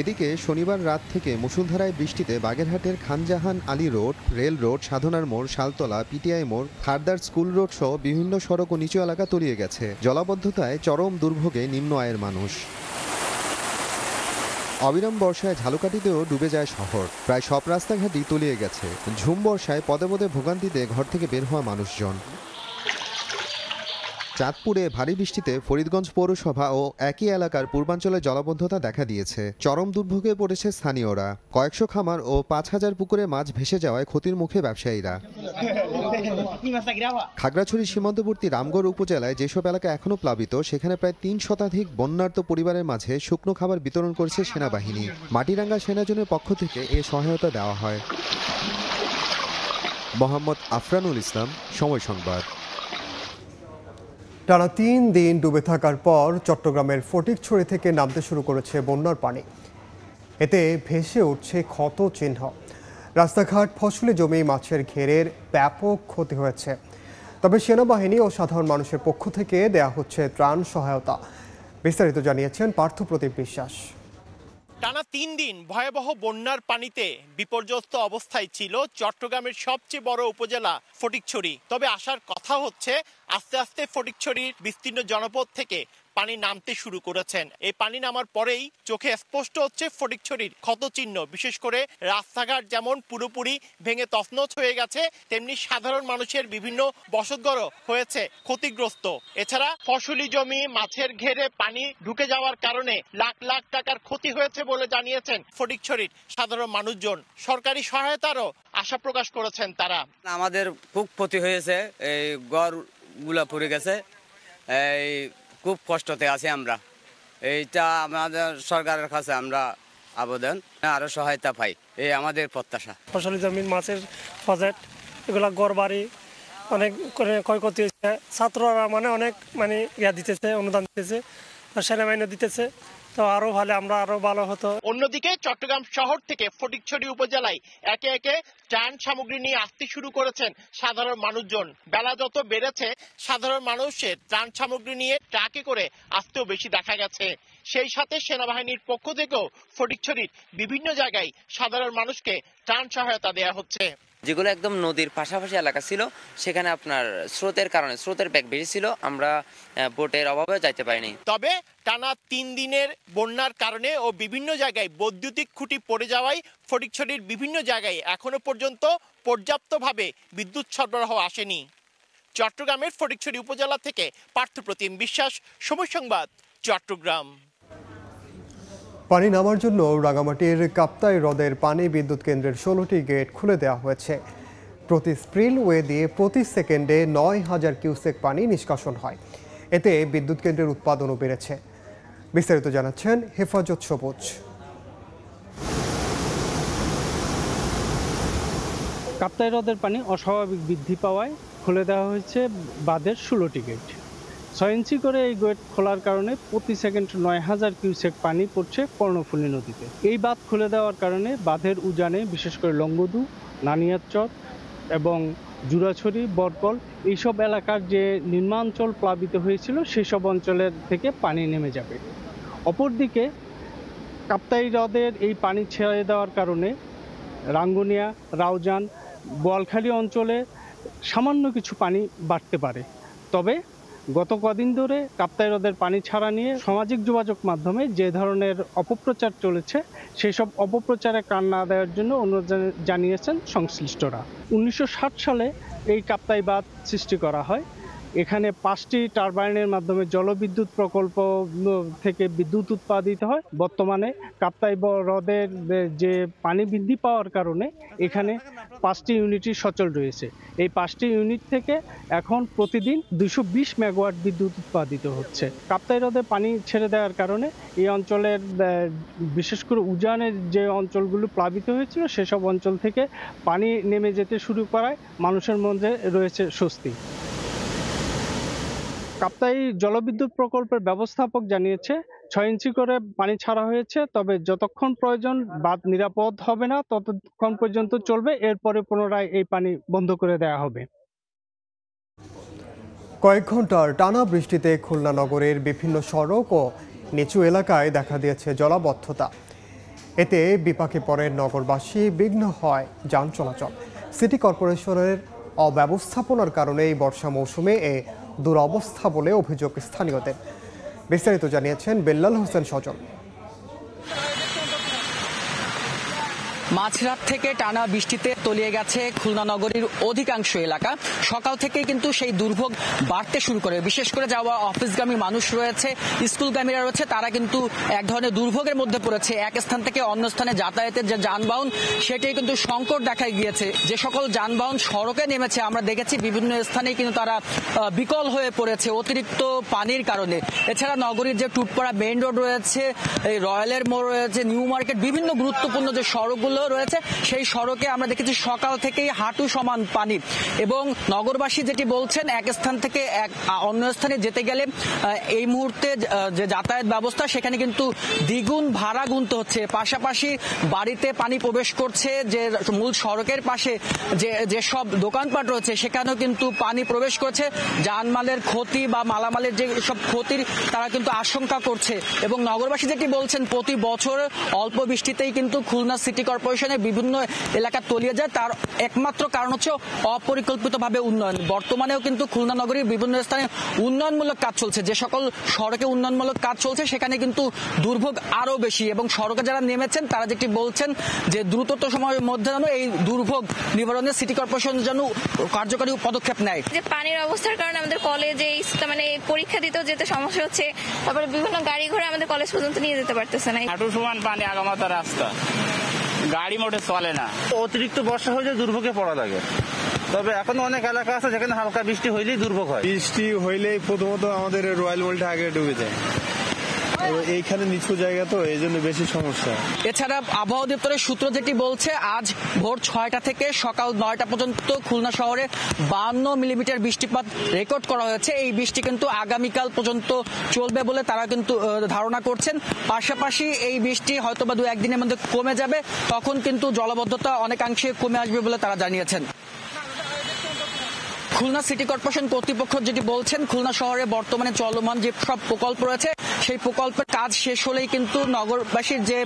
এদিকে শনিবার রাত থেকে মুসুলধারায় বৃষ্টিতে বাগেরহাটের Khanjahan Ali road rail road সাধনার মোড় শালতলা পিটিআই মোড় খারদার স্কুল রোড সহ বিভিন্ন সড়ক ও নিচু এলাকা তলিয়ে গেছে জলাবদ্ধতায় চরম দুর্ভোগে নিম্ন আয়ের মানুষ অবিরাম বর্ষায় ঝালুকাটিতেও ডুবে যায় শহর প্রায় সব রাস্তাঘাটই তলিয়ে গেছে ঝুম বর্ষায় পদে পদে ভোগান্তিতে ঘর থেকে বের হওয়া মানুষজন চাঁদপুরে ভারী বৃষ্টিতে ফরিদগঞ্জ পৌরসভা ও একই এলাকার পূর্বাঞ্চলে জলাবদ্ধতা দেখা দিয়েছে চরম দুর্ভোগে পড়েছে স্থানীয়রা কয়েকশো খামার ও পাঁচ হাজার পুকুরে মাছ ভেসে যাওয়ায় ক্ষতির মুখে ব্যবসায়ীরা খাগড়াছড়ি সীমান্তবর্তী রামগড় উপজেলায় যেসব এলাকা এখনও প্লাবিত সেখানে প্রায় তিন শতাধিক বন্যার্ত পরিবারের মাঝে শুকনো খাবার বিতরণ করেছে সেনাবাহিনী মাটিরাঙ্গা সেনাজনের পক্ষ থেকে এ সহায়তা দেওয়া হয় মোহাম্মদ আফরানুল ইসলাম সময় সংবাদ টানা তিন দিন ডুবে থাকার পর চট্টগ্রামের ফটিকছড়ি থেকে নামতে শুরু করেছে বন্যার পানি এতে ভেসে উঠছে ক্ষত চিহ্ন রাস্তাঘাট ফসলে জমি মাছের ঘেরের ব্যাপক ক্ষতি হয়েছে তবে সেনাবাহিনী ও সাধারণ মানুষের পক্ষ থেকে দেয়া হচ্ছে ত্রাণ সহায়তা বিস্তারিত জানিয়েছেন পার্থপ্রতিম বিশ্বাস টানা তিন দিন ভয়াবহ বন্যার পানিতে বিপর্যস্ত অবস্থায় ছিল চট্টগ্রামের সবচেয়ে বড় উপজেলা ফটিকছড়ি তবে আসার কথা হচ্ছে আস্তে আস্তে ফটিকছড়ির বিস্তীর্ণ জনপদ থেকে পানি নামতে শুরু করেছেন এই পানি নামার পরেই চোখে স্পষ্ট হচ্ছে ফটিকছড়ির ক্ষতচিহ্ন বিশেষ করে রাস্তাঘাট যেমন পুরোপুরি ভেঙে তফনচ হয়ে গেছে তেমনি সাধারণ মানুষের বিভিন্ন বসতঘরও হয়েছে ক্ষতিগ্রস্ত এছাড়া ফসলি জমি মাছের ঘেরে পানি ঢুকে যাওয়ার কারণে লাখ লাখ টাকার ক্ষতি হয়েছে বলে জানিয়েছেন ফটিকছড়ির সাধারণ মানুষজন সরকারি সহায়তারও আশা প্রকাশ করেছেন তারা আমাদের খুব ক্ষতি হয়েছে এই গড় গুলা পড়ে গেছে এই খুব কষ্টতে আছি আমরা এইটা আমাদের সরকারের কাছে আমরা আবেদন আরো সহায়তা পাই এই আমাদের প্রত্যাশা ফসলি জমিন মাছের প্রজেক্ট এগুলা গড় বাড়ি অনেক ক্ষয়ক্ষতি হয়েছে ছাত্ররা মানে অনেক মানে ইয়া দিতেছে অনুদান দিতেছে সেনাবাহিনী দিতেছে তো আরো ভালো আমরা আরো ভালো হতো অন্যদিকে চট্টগ্রাম শহর থেকে ফটিকছড়ি উপজেলায় একে একে ত্রাণ সামগ্রী নিয়ে আসতে শুরু করেছেন সাধারণ মানুষজন বেলা যত বেড়েছে সাধারণ মানুষের ত্রাণ সামগ্রী নিয়ে ট্রাকে করে আসতেও বেশি দেখা গেছে সেই সাথে সেনাবাহিনীর পক্ষ থেকেও ফটিকছড়ির বিভিন্ন জায়গায় সাধারণ মানুষকে ত্রাণ সহায়তা দেওয়া হচ্ছে যেগুলো একদম নদীর পাশাপাশি এলাকা ছিল সেখানে আপনার স্রোতের কারণে স্রোতের ব্যাগ বেশি ছিল আমরা বোটের অভাবে যাইতে পারিনি তবে টানা তিন দিনের বন্যার কারণে ও বিভিন্ন জায়গায় বৈদ্যুতিক খুঁটি পড়ে যাওয়ায় ফটিকছড়ির বিভিন্ন জায়গায় এখনো পর্যন্ত পর্যাপ্তভাবে বিদ্যুৎ সরবরাহ আসেনি চট্টগ্রামের ফটিকছড়ি উপজেলা থেকে পার্থপ্রতিম বিশ্বাস সময় সংবাদ চট্টগ্রাম পানি নামার জন্য রাঙামাটির কাপ্তাই হ্রদের পানি বিদ্যুৎ কেন্দ্রের ষোলোটি গেট খুলে দেওয়া হয়েছে প্রতি স্প্রিল ওয়ে দিয়ে প্রতি সেকেন্ডে নয় হাজার কিউসেক পানি নিষ্কাশন হয় এতে বিদ্যুৎ কেন্দ্রের উৎপাদনও বেড়েছে বিস্তারিত জানাচ্ছেন হেফাজত সবুজ কাপ্তাই হ্রদের পানি অস্বাভাবিক বৃদ্ধি পাওয়ায় খুলে দেওয়া হয়েছে বাদের ষোলোটি গেট ছয় ইঞ্চি করে এই গেট খোলার কারণে প্রতি সেকেন্ড নয় হাজার কিউসেক পানি পড়ছে কর্ণফুলী নদীতে এই বাঁধ খুলে দেওয়ার কারণে বাঁধের উজানে বিশেষ করে লঙ্গদু নানিয়াচর এবং জুরাছড়ি বরকল এইসব এলাকার যে নিম্নাঞ্চল প্লাবিত হয়েছিল সেসব অঞ্চলের থেকে পানি নেমে যাবে অপরদিকে কাপ্তাই হ্রদের এই পানি ছেড়ে দেওয়ার কারণে রাঙ্গুনিয়া রাউজান বোয়ালখালী অঞ্চলে সামান্য কিছু পানি বাড়তে পারে তবে গত কদিন ধরে কাপ্তাই হ্রদের পানি ছাড়া নিয়ে সামাজিক যোগাযোগ মাধ্যমে যে ধরনের অপপ্রচার চলেছে সেসব অপপ্রচারে কান না দেওয়ার জন্য অনুরোধ জানিয়েছেন সংশ্লিষ্টরা উনিশশো সালে এই কাপ্তাই বাঁধ সৃষ্টি করা হয় এখানে পাঁচটি টারবাইনের মাধ্যমে জলবিদ্যুৎ প্রকল্প থেকে বিদ্যুৎ উৎপাদিত হয় বর্তমানে কাপ্তাই হ্রদের যে পানি বৃদ্ধি পাওয়ার কারণে এখানে পাঁচটি ইউনিটই সচল রয়েছে এই পাঁচটি ইউনিট থেকে এখন প্রতিদিন দুশো বিশ মেগাওয়াট বিদ্যুৎ উৎপাদিত হচ্ছে কাপ্তাই হ্রদে পানি ছেড়ে দেওয়ার কারণে এই অঞ্চলের বিশেষ করে উজানের যে অঞ্চলগুলো প্লাবিত হয়েছিল সেসব অঞ্চল থেকে পানি নেমে যেতে শুরু করায় মানুষের মধ্যে রয়েছে স্বস্তি কাপ্তাই জলবিদ্যুৎ প্রকল্পের ব্যবস্থাপক জানিয়েছে ছয় ইঞ্চি করে পানি ছাড়া হয়েছে তবে যতক্ষণ প্রয়োজন বাঁধ নিরাপদ হবে না ততক্ষণ পর্যন্ত চলবে এরপরে পুনরায় এই পানি বন্ধ করে দেয়া হবে কয়েক ঘন্টার টানা বৃষ্টিতে খুলনা নগরের বিভিন্ন সড়ক ও নিচু এলাকায় দেখা দিয়েছে জলাবদ্ধতা এতে বিপাকে পড়ে নগরবাসী বিঘ্ন হয় যান চলাচল সিটি কর্পোরেশনের অব্যবস্থাপনার কারণে এই বর্ষা মৌসুমে এ দুরবস্থা বলে অভিযোগ স্থানীয়দের বিস্তারিত জানিয়েছেন বেল্লাল হোসেন সজল মাঝরাত থেকে টানা বৃষ্টিতে তলিয়ে গেছে খুলনা নগরীর অধিকাংশ এলাকা সকাল থেকে কিন্তু সেই দুর্ভোগ বাড়তে শুরু করে বিশেষ করে যাওয়া অফিসগামী মানুষ রয়েছে স্কুলগামীরা রয়েছে তারা কিন্তু এক ধরনের দুর্ভোগের মধ্যে পড়েছে এক স্থান থেকে অন্য স্থানে যাতায়াতের যে যানবাহন সেটি কিন্তু সংকট দেখা গিয়েছে যে সকল যানবাহন সড়কে নেমেছে আমরা দেখেছি বিভিন্ন স্থানে কিন্তু তারা বিকল হয়ে পড়েছে অতিরিক্ত পানির কারণে এছাড়া নগরীর যে টুটপাড়া মেইন রোড রয়েছে এই রয়্যালের মোড় রয়েছে নিউ মার্কেট বিভিন্ন গুরুত্বপূর্ণ যে সড়কগুলো রয়েছে সেই সড়কে আমরা দেখেছি সকাল থেকেই হাঁটু সমান পানি এবং নগরবাসী যেটি বলছেন এক স্থান থেকে এক অন্য স্থানে যেতে গেলে এই মুহূর্তে যে যাতায়াত ব্যবস্থা সেখানে কিন্তু দ্বিগুণ ভাড়া গুনতে হচ্ছে পাশাপাশি বাড়িতে পানি প্রবেশ করছে যে মূল সড়কের পাশে যে যে সব দোকানপাট রয়েছে সেখানেও কিন্তু পানি প্রবেশ করছে যানমালের ক্ষতি বা মালামালের যে সব ক্ষতির তারা কিন্তু আশঙ্কা করছে এবং নগরবাসী যেটি বলছেন প্রতি বছর অল্প বৃষ্টিতেই কিন্তু খুলনা সিটি কর্পোরেশন কর্পোরেশনের বিভিন্ন এলাকা তলিয়ে যায় তার একমাত্র কারণ হচ্ছে অপরিকল্পিতভাবে উন্নয়ন বর্তমানেও কিন্তু খুলনা নগরীর বিভিন্ন স্থানে উন্নয়নমূলক কাজ চলছে যে সকল সড়কে উন্নয়নমূলক কাজ চলছে সেখানে কিন্তু দুর্ভোগ আরও বেশি এবং সড়কে যারা নেমেছেন তারা যেটি বলছেন যে দ্রুততম সময়ের মধ্যে যেন এই দুর্ভোগ নিবারণে সিটি কর্পোরেশন যেন কার্যকরী পদক্ষেপ নেয় যে পানির অবস্থার কারণে আমাদের কলেজে মানে পরীক্ষা দিতেও যেতে সমস্যা হচ্ছে তারপরে বিভিন্ন গাড়ি ঘোড়া আমাদের কলেজ পর্যন্ত নিয়ে যেতে পারতেছে না পানি আগামাতা রাস্তা গাড়ি মোটর চলে না অতিরিক্ত বর্ষা হয়ে যায় দুর্ভোগে পড়া লাগে তবে এখন অনেক এলাকা আছে যেখানে হালকা বৃষ্টি হইলেই দুর্ভোগ হয় বৃষ্টি হইলেই প্রথমত আমাদের রয়্যাল বোল্টটা আগে ডুবে যায় এইখানে নিচু জায়গা তো এই জন্য বেশি সমস্যা এছাড়া আবহাওয়া দপ্তরের সূত্র যেটি বলছে আজ ভোর ছয়টা থেকে সকাল নয়টা পর্যন্ত খুলনা শহরে বান্ন মিলিমিটার বৃষ্টিপাত রেকর্ড করা হয়েছে এই বৃষ্টি কিন্তু আগামীকাল পর্যন্ত চলবে বলে তারা কিন্তু ধারণা করছেন পাশাপাশি এই বৃষ্টি হয়তো বা দু একদিনের মধ্যে কমে যাবে তখন কিন্তু জলবদ্ধতা অনেকাংশে কমে আসবে বলে তারা জানিয়েছেন খুলনা সিটি কর্পোরেশন কর্তৃপক্ষ যেটি বলছেন খুলনা শহরে বর্তমানে চলমান যে সব প্রকল্প রয়েছে সেই প্রকল্পের কাজ শেষ হলেই কিন্তু নগরবাসীর যে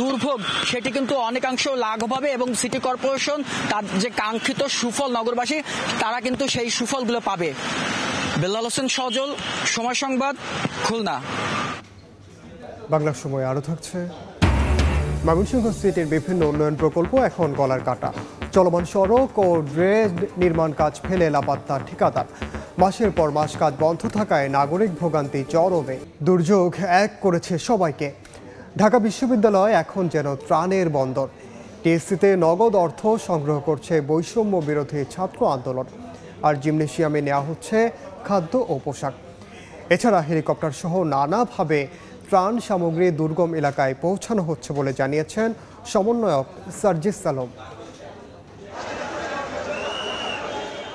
দুর্ভোগ সেটি কিন্তু অনেকাংশ লাঘব হবে এবং সিটি কর্পোরেশন তার যে কাঙ্ক্ষিত সুফল নগরবাসী তারা কিন্তু সেই সুফলগুলো পাবে বেল্লাল হোসেন সজল সময় সংবাদ খুলনা বাংলার সময় আরো থাকছে ময়মনসিংহ সিটির বিভিন্ন উন্নয়ন প্রকল্প এখন গলার কাটা চলমান সড়ক ও ড্রেন নির্মাণ কাজ ফেলে লাপাত্তা ঠিকাদার মাসের পর মাস কাজ বন্ধ থাকায় নাগরিক ভোগান্তি চরমে দুর্যোগ এক করেছে সবাইকে ঢাকা বিশ্ববিদ্যালয় এখন যেন ত্রাণের বন্দর টিএসসিতে নগদ অর্থ সংগ্রহ করছে বৈষম্য বিরোধী ছাত্র আন্দোলন আর জিমনেশিয়ামে নেওয়া হচ্ছে খাদ্য ও পোশাক এছাড়া হেলিকপ্টার সহ নানাভাবে ত্রাণ সামগ্রী দুর্গম এলাকায় পৌঁছানো হচ্ছে বলে জানিয়েছেন সমন্বয়ক সার্জিস সালম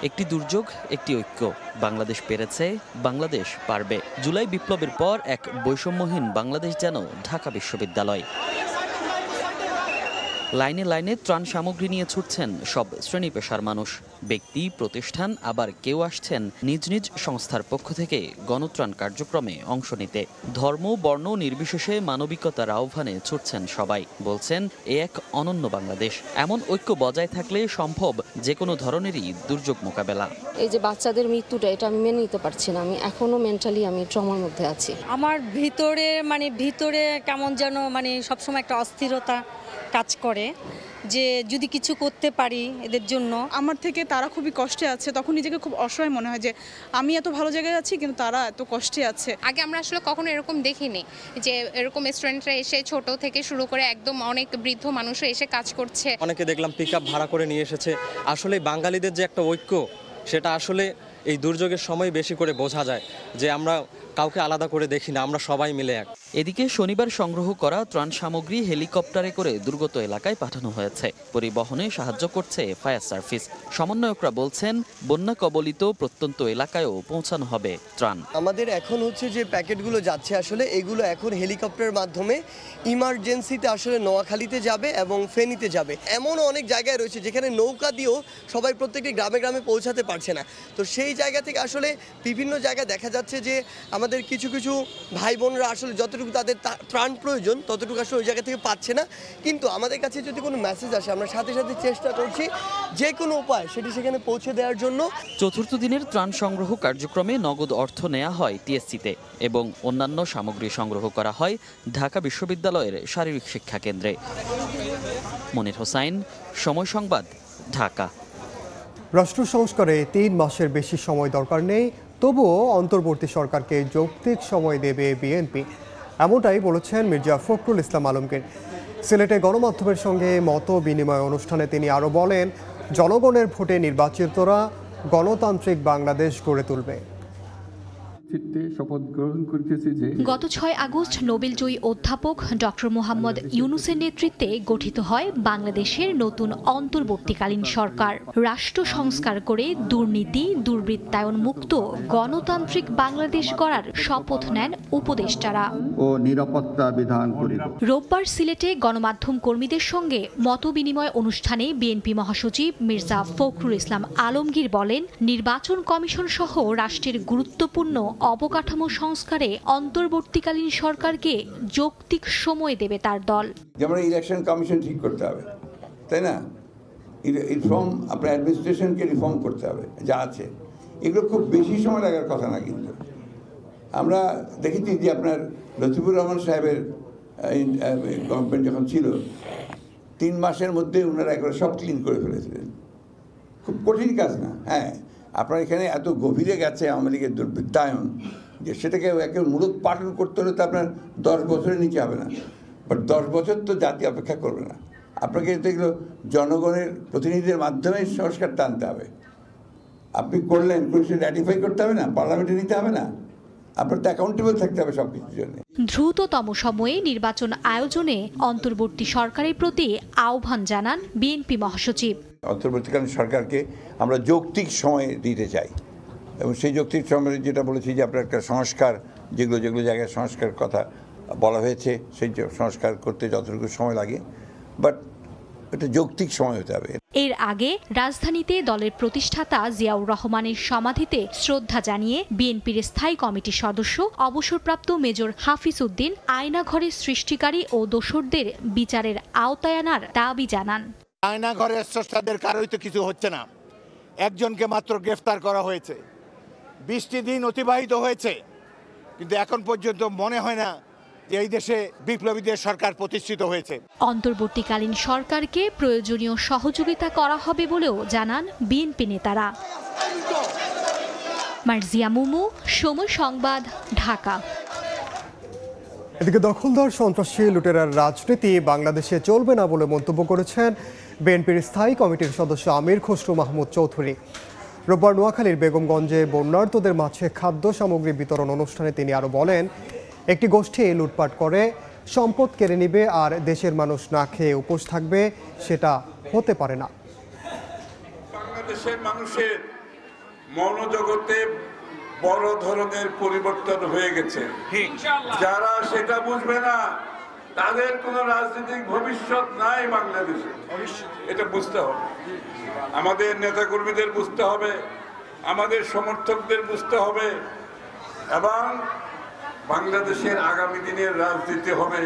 একটি দুর্যোগ একটি ঐক্য বাংলাদেশ পেরেছে বাংলাদেশ পারবে জুলাই বিপ্লবের পর এক বৈষম্যহীন বাংলাদেশ যেন ঢাকা বিশ্ববিদ্যালয় লাইনে লাইনে ত্রাণ সামগ্রী নিয়ে ছুটছেন সব শ্রেণী পেশার মানুষ ব্যক্তি প্রতিষ্ঠান আবার কেউ আসছেন নিজ নিজ সংস্থার পক্ষ থেকে গণত্রাণ কার্যক্রমে অংশ নিতে ধর্ম বর্ণ নির্বিশেষে মানবিকতার আহ্বানে ছুটছেন সবাই বলছেন এ এক অনন্য বাংলাদেশ এমন ঐক্য বজায় থাকলে সম্ভব যে কোনো ধরনেরই দুর্যোগ মোকাবেলা এই যে বাচ্চাদের মৃত্যুটা এটা আমি মেনে নিতে পারছি না আমি এখনো মেন্টালি আমি ট্রমার মধ্যে আছি আমার ভিতরে মানে ভিতরে কেমন যেন মানে সবসময় একটা অস্থিরতা কাজ করে যে যদি কিছু করতে পারি এদের জন্য আমার থেকে তারা খুবই কষ্টে আছে তখন নিজেকে খুব অসহায় মনে হয় যে আমি এত ভালো জায়গায় আছি কিন্তু তারা এত কষ্টে আছে আগে আমরা আসলে কখনো এরকম দেখিনি যে এরকম স্টুডেন্টরা এসে ছোট থেকে শুরু করে একদম অনেক বৃদ্ধ মানুষ এসে কাজ করছে অনেকে দেখলাম পিক ভাড়া করে নিয়ে এসেছে আসলে বাঙালিদের যে একটা ঐক্য সেটা আসলে এই দুর্যোগের সময় বেশি করে বোঝা যায় যে আমরা কাউকে আলাদা করে দেখি না আমরা সবাই মিলে এক এদিকে শনিবার সংগ্রহ করা ত্রাণ সামগ্রী হেলিকপ্টারে করে দুর্গত এলাকায় পাঠানো হয়েছে পরিবহনে সাহায্য করছে ফায়ার সার্ভিস সমন্বয়করা বলছেন বন্যা কবলিত প্রত্যন্ত এলাকায়ও পৌঁছানো হবে ত্রাণ আমাদের এখন হচ্ছে যে প্যাকেটগুলো যাচ্ছে আসলে এগুলো এখন হেলিকপ্টারের মাধ্যমে ইমার্জেন্সিতে আসলে নোয়াখালীতে যাবে এবং ফেনীতে যাবে এমন অনেক জায়গায় রয়েছে যেখানে নৌকা দিয়েও সবাই প্রত্যেকটি গ্রামে গ্রামে পৌঁছাতে পারছে না তো সেই জায়গা থেকে আসলে বিভিন্ন জায়গায় দেখা যাচ্ছে যে আমাদের কিছু কিছু ভাই বোনরা আসলে যতটুকু যতটুকু তাদের প্রাণ প্রয়োজন ততটুকু আসলে ওই জায়গা থেকে পাচ্ছে না কিন্তু আমাদের কাছে যদি কোনো মেসেজ আসে আমরা সাথে সাথে চেষ্টা করছি যে কোনো উপায় সেটি সেখানে পৌঁছে দেওয়ার জন্য চতুর্থ দিনের ত্রাণ সংগ্রহ কার্যক্রমে নগদ অর্থ নেওয়া হয় টিএসসিতে এবং অন্যান্য সামগ্রী সংগ্রহ করা হয় ঢাকা বিশ্ববিদ্যালয়ের শারীরিক শিক্ষা কেন্দ্রে মনির হোসাইন সময় সংবাদ ঢাকা রাষ্ট্র সংস্কারে তিন মাসের বেশি সময় দরকার নেই তবুও অন্তর্বর্তী সরকারকে যৌক্তিক সময় দেবে বিএনপি এমনটাই বলেছেন মির্জা ফখরুল ইসলাম আলমকে সিলেটে গণমাধ্যমের সঙ্গে মত বিনিময় অনুষ্ঠানে তিনি আরও বলেন জনগণের ভোটে নির্বাচিতরা গণতান্ত্রিক বাংলাদেশ গড়ে তুলবে গত ছয় আগস্ট নোবেলজয়ী অধ্যাপক ডক্টর মোহাম্মদ ইউনুসের নেতৃত্বে গঠিত হয় বাংলাদেশের নতুন অন্তর্বর্তীকালীন সরকার রাষ্ট্র সংস্কার করে দুর্নীতি দুর্বৃত্তায়ন মুক্ত গণতান্ত্রিক বাংলাদেশ গড়ার শপথ নেন উপদেষ্টারা ও নিরাপত্তা বিধান রোববার সিলেটে গণমাধ্যম কর্মীদের সঙ্গে মতবিনিময় অনুষ্ঠানে বিএনপি মহাসচিব মির্জা ফখরুল ইসলাম আলমগীর বলেন নির্বাচন কমিশন সহ রাষ্ট্রের গুরুত্বপূর্ণ অবকাঠামো সংস্কারে অন্তর্বর্তীকালীন সরকারকে যৌক্তিক সময় দেবে তার দল যেমন ইলেকশন কমিশন ঠিক করতে হবে তাই না রিফর্ম আপনার অ্যাডমিনিস্ট্রেশনকে রিফর্ম করতে হবে যা আছে এগুলো খুব বেশি সময় লাগার কথা না কিন্তু আমরা দেখেছি যে আপনার লতিফুর রহমান সাহেবের গভর্নমেন্ট যখন ছিল তিন মাসের মধ্যে ওনারা একবার সব ক্লিন করে ফেলেছিলেন খুব কঠিন কাজ না হ্যাঁ আপনার এখানে এত গভীরে গেছে আওয়ামী লীগের দুর্বৃত্তায়ন যে সেটাকে একে মূলত পাঠন করতে হলে তো আপনার দশ বছরের নিচে হবে না বাট দশ বছর তো জাতি অপেক্ষা করবে না আপনাকে এগুলো জনগণের প্রতিনিধিদের মাধ্যমে সংস্কার টানতে হবে আপনি করলেন কোনো র্যাটিফাই করতে হবে না পার্লামেন্টে নিতে হবে না আপনার তো অ্যাকাউন্টেবল থাকতে হবে সব কিছুর জন্য দ্রুততম সময়ে নির্বাচন আয়োজনে অন্তর্বর্তী সরকারের প্রতি আহ্বান জানান বিএনপি মহাসচিব অন্তর্বর্তীকালীন সরকারকে আমরা যৌক্তিক সময় দিতে চাই এবং সেই যৌক্তিক সময় যেটা বলেছি যে আপনার একটা সংস্কার যেগুলো যেগুলো জায়গায় সংস্কার কথা বলা হয়েছে সেই সংস্কার করতে যতটুকু সময় লাগে বাট এটা যৌক্তিক সময় হতে হবে এর আগে রাজধানীতে দলের প্রতিষ্ঠাতা জিয়াউর রহমানের সমাধিতে শ্রদ্ধা জানিয়ে বিএনপির স্থায়ী কমিটির সদস্য অবসরপ্রাপ্ত মেজর হাফিজ উদ্দিন আয়নাঘরের সৃষ্টিকারী ও দোসরদের বিচারের আওতায় আনার দাবি জানান আয়নাঘরের স্রষ্টাদের কারোই তো কিছু হচ্ছে না একজনকে মাত্র গ্রেফতার করা হয়েছে বৃষ্টি দিন অতিবাহিত হয়েছে কিন্তু এখন পর্যন্ত মনে হয় না এই দেশে বিপ্লবীদের সরকার প্রতিষ্ঠিত হয়েছে অন্তর্বর্তীকালীন সরকারকে প্রয়োজনীয় সহযোগিতা করা হবে বলেও জানান বিএনপি নেতারা মার্জিয়া মুমু সময় সংবাদ ঢাকা এদিকে দখলদার সন্ত্রাসী লুটেরার রাজনীতি বাংলাদেশে চলবে না বলে মন্তব্য করেছেন বিএনপির স্থায়ী কমিটির সদস্য আমির খসরু মাহমুদ চৌধুরী রোববার নোয়াখালীর বেগমগঞ্জে বন্যার্তদের মাঝে খাদ্য সামগ্রী বিতরণ অনুষ্ঠানে তিনি আরও বলেন একটি গোষ্ঠী লুটপাট করে সম্পদ কেড়ে নিবে আর দেশের মানুষ না খেয়ে উপোস থাকবে সেটা হতে পারে না বাংলাদেশের মানুষের মনোজগতে বড় ধরনের পরিবর্তন হয়ে গেছে হ্যাঁ, যারা সেটা বুঝবে না তাদের কোন রাজনৈতিক ভবিষ্যৎ নাই বাংলাদেশে এটা বুঝতে হবে আমাদের নেতা কর্মীদের বুঝতে হবে আমাদের সমর্থকদের বুঝতে হবে এবং বাংলাদেশের আগামী দিনের রাজনীতি হবে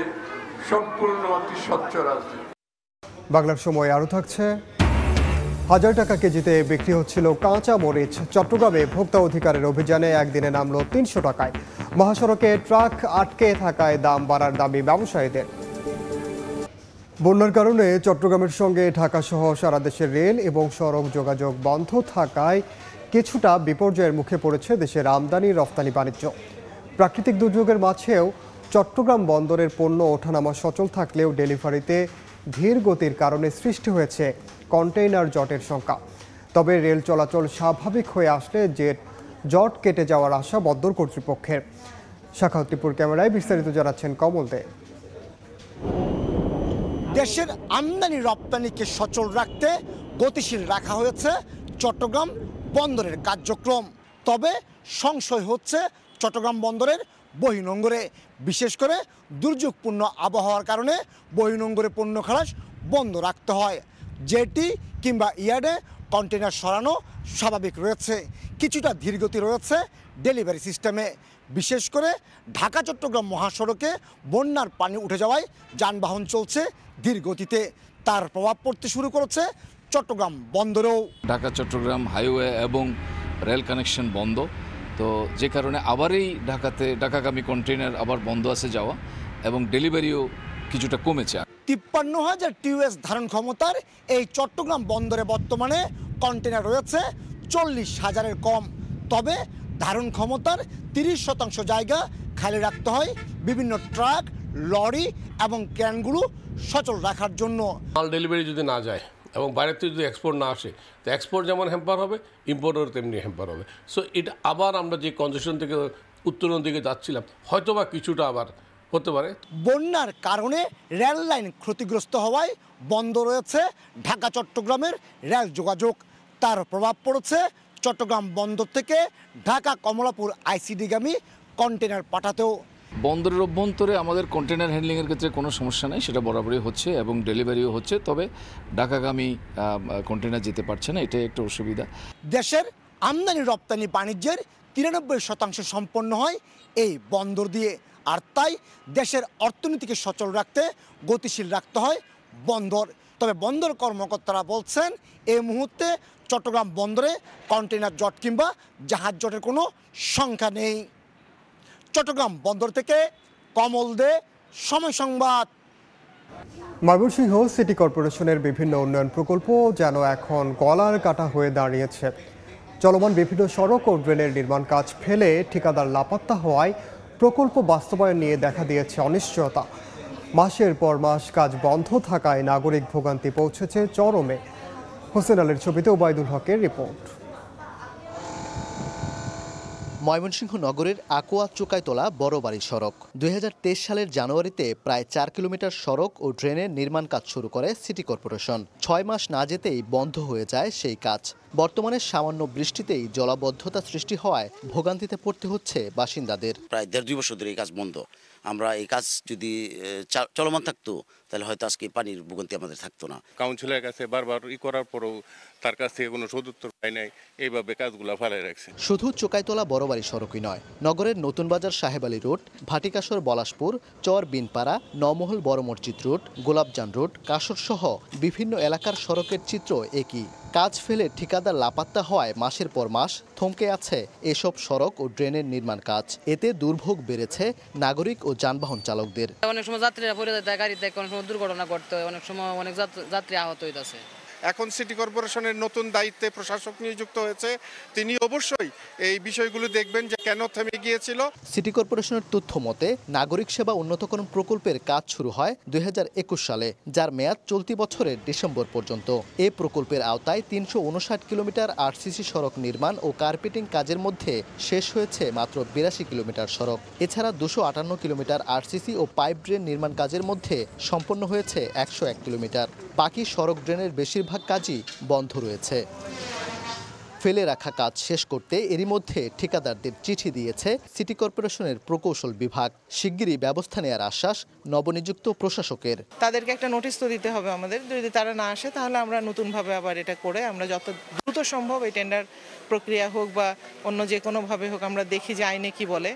সম্পূর্ণ অতি স্বচ্ছ রাজনীতি বাংলার সময় আরও থাকছে হাজার টাকা কেজিতে বিক্রি হচ্ছিল কাঁচা মরিচ চট্টগ্রামে ভোক্তা অধিকারের অভিযানে একদিনে নামলো তিনশো টাকায় মহাসড়কে ট্রাক আটকে থাকায় দাম বাড়ার দাবি ব্যবসায়ীদের বন্যার কারণে চট্টগ্রামের সঙ্গে ঢাকাসহ সারা দেশের রেল এবং সড়ক যোগাযোগ বন্ধ থাকায় কিছুটা বিপর্যয়ের মুখে পড়েছে দেশের আমদানি রফতানি বাণিজ্য প্রাকৃতিক দুর্যোগের মাঝেও চট্টগ্রাম বন্দরের পণ্য ওঠানামা সচল থাকলেও ডেলিভারিতে ধীর গতির কারণে সৃষ্টি হয়েছে কন্টেইনার জটের সংখ্যা তবে রেল চলাচল স্বাভাবিক হয়ে আসলে যে জট কেটে যাওয়ার আশা বন্দর কর্তৃপক্ষের শাখাউদ্দিপুর ক্যামেরায় বিস্তারিত জানাচ্ছেন কমল দে দেশের আমদানি রপ্তানিকে সচল রাখতে গতিশীল রাখা হয়েছে চট্টগ্রাম বন্দরের কার্যক্রম তবে সংশয় হচ্ছে চট্টগ্রাম বন্দরের বহিনঙ্গরে বিশেষ করে দুর্যোগপূর্ণ আবহাওয়ার কারণে বহিনঙ্গরে পণ্য খালাস বন্ধ রাখতে হয় জেটি কিংবা ইয়ার্ডে কন্টেনার সরানো স্বাভাবিক রয়েছে কিছুটা ধীরগতি রয়েছে ডেলিভারি সিস্টেমে বিশেষ করে ঢাকা চট্টগ্রাম মহাসড়কে বন্যার পানি উঠে যাওয়ায় যানবাহন চলছে ধীর গতিতে তার প্রভাব পড়তে শুরু করেছে চট্টগ্রাম বন্দরেও ঢাকা চট্টগ্রাম হাইওয়ে এবং রেল কানেকশন বন্ধ তো যে কারণে আবারই ঢাকাতে ঢাকাগামী কন্টেনার আবার বন্ধ আছে যাওয়া এবং ডেলিভারিও কিছুটা কমেছে তিপ্পান্ন হাজার টিউএস ধারণ ক্ষমতার এই চট্টগ্রাম বন্দরে বর্তমানে কন্টেনার রয়েছে চল্লিশ হাজারের কম তবে ধারণ ক্ষমতার তিরিশ শতাংশ জায়গা খালি রাখতে হয় বিভিন্ন ট্রাক লরি এবং ক্যানগুলো সচল রাখার জন্য মাল ডেলিভারি যদি না যায় এবং বাইরের থেকে যদি এক্সপোর্ট না আসে তো এক্সপোর্ট যেমন হ্যাম্পার হবে ইম্পোর্টেরও তেমনি হ্যাম্পার হবে সো এটা আবার আমরা যে কনজেশন থেকে উত্তোলন দিকে যাচ্ছিলাম হয়তো বা কিছুটা আবার হতে পারে বন্যার কারণে রেল লাইন ক্ষতিগ্রস্ত হওয়ায় বন্ধ রয়েছে ঢাকা চট্টগ্রামের রেল যোগাযোগ তার প্রভাব পড়েছে চট্টগ্রাম বন্দর থেকে ঢাকা কমলাপুর আইসিডিগামী কন্টেনার পাঠাতেও বন্দরের অভ্যন্তরে আমাদের কন্টেনার হ্যান্ডলিংয়ের ক্ষেত্রে কোনো সমস্যা নেই সেটা বরাবরই হচ্ছে এবং ডেলিভারিও হচ্ছে তবে ঢাকাগামী কন্টেনার যেতে পারছে না এটাই একটা অসুবিধা দেশের আমদানি রপ্তানি বাণিজ্যের তিরানব্বই শতাংশ সম্পন্ন হয় এই বন্দর দিয়ে আর তাই দেশের অর্থনীতিকে সচল রাখতে গতিশীল রাখতে হয় বন্দর তবে বন্দর কর্মকর্তারা বলছেন এই মুহূর্তে চট্টগ্রাম বন্দরে কন্টেনার জট কিংবা জাহাজ জটের কোনো সংখ্যা নেই চট্টগ্রাম বন্দর থেকে কমল দে সময় সংবাদ ময়মনসিংহ সিটি কর্পোরেশনের বিভিন্ন উন্নয়ন প্রকল্প যেন এখন গলার কাটা হয়ে দাঁড়িয়েছে চলমান বিভিন্ন সড়ক ও ড্রেনের নির্মাণ কাজ ফেলে ঠিকাদার লাপাত্তা হওয়ায় প্রকল্প বাস্তবায়ন নিয়ে দেখা দিয়েছে অনিশ্চয়তা মাসের পর মাস কাজ বন্ধ থাকায় নাগরিক ভোগান্তি পৌঁছেছে চরমে হোসেন আলীর ছবিতে ওবায়দুল হকের রিপোর্ট ময়মনসিংহ নগরের আকোয়া চোকায় তোলা বড় বাড়ি সড়ক দুই সালের জানুয়ারিতে প্রায় চার কিলোমিটার সড়ক ও ড্রেনের নির্মাণ কাজ শুরু করে সিটি কর্পোরেশন ছয় মাস না যেতেই বন্ধ হয়ে যায় সেই কাজ বর্তমানে সামান্য বৃষ্টিতেই জলাবদ্ধতা সৃষ্টি হওয়ায় ভোগান্তিতে পড়তে হচ্ছে বাসিন্দাদের প্রায় দেড় দুই বছর ধরে এই কাজ বন্ধ আমরা এই কাজ যদি চলমান থাকতো তাহলে হয়তো আজকে পানির ভুগন্তি আমাদের থাকতো না কাউন্সিলের কাছে বারবার ই করার পরেও তার কাছ থেকে কোনো সদুত্তর পাই নাই এইভাবে কাজগুলো ফালাই রাখছে শুধু চোকাইতলা বড়বাড়ি সড়কই নয় নগরের নতুন বাজার সাহেব আলী রোড ভাটিকাসর বলাশপুর চর বিনপাড়া নমহল বড় মসজিদ রোড গোলাপজান রোড কাসর সহ বিভিন্ন এলাকার সড়কের চিত্র একই কাজ ফেলে ঠিকাদার লাপাত্তা হওয়ায় মাসের পর মাস থমকে আছে এসব সড়ক ও ড্রেনের নির্মাণ কাজ এতে দুর্ভোগ বেড়েছে নাগরিক ও যানবাহন চালকদের অনেক সময় যাত্রীরা পড়ে যায় গাড়িতে অনেক সময় দুর্ঘটনা ঘটতে হয় অনেক সময় অনেক যাত্রী আহত হইতেছে এখন সিটি কর্পোরেশনের নতুন দায়িত্বে প্রশাসক নিযুক্ত হয়েছে তিনি অবশ্যই এই বিষয়গুলো দেখবেন যে কেন থেমে গিয়েছিল সিটি কর্পোরেশনের তথ্য মতে নাগরিক সেবা উন্নতকরণ প্রকল্পের কাজ শুরু হয় দুই সালে যার মেয়াদ চলতি বছরের ডিসেম্বর পর্যন্ত এ প্রকল্পের আওতায় তিনশো কিলোমিটার আরসিসি সড়ক নির্মাণ ও কার্পেটিং কাজের মধ্যে শেষ হয়েছে মাত্র বিরাশি কিলোমিটার সড়ক এছাড়া দুশো আটান্ন কিলোমিটার আরসিসি ও পাইপ ড্রেন নির্মাণ কাজের মধ্যে সম্পন্ন হয়েছে একশো এক কিলোমিটার বাকি সড়ক ড্রেনের বেশির বেশিরভাগ কাজই বন্ধ রয়েছে ফেলে রাখা কাজ শেষ করতে এরই মধ্যে ঠিকাদারদের চিঠি দিয়েছে সিটি কর্পোরেশনের প্রকৌশল বিভাগ শিগগিরই ব্যবস্থা নেওয়ার আশ্বাস নবনিযুক্ত প্রশাসকের তাদেরকে একটা নোটিশ তো দিতে হবে আমাদের যদি তারা না আসে তাহলে আমরা নতুনভাবে আবার এটা করে আমরা যত দ্রুত সম্ভব এই টেন্ডার প্রক্রিয়া হোক বা অন্য যে কোনোভাবে হোক আমরা দেখি যে আইনে কি বলে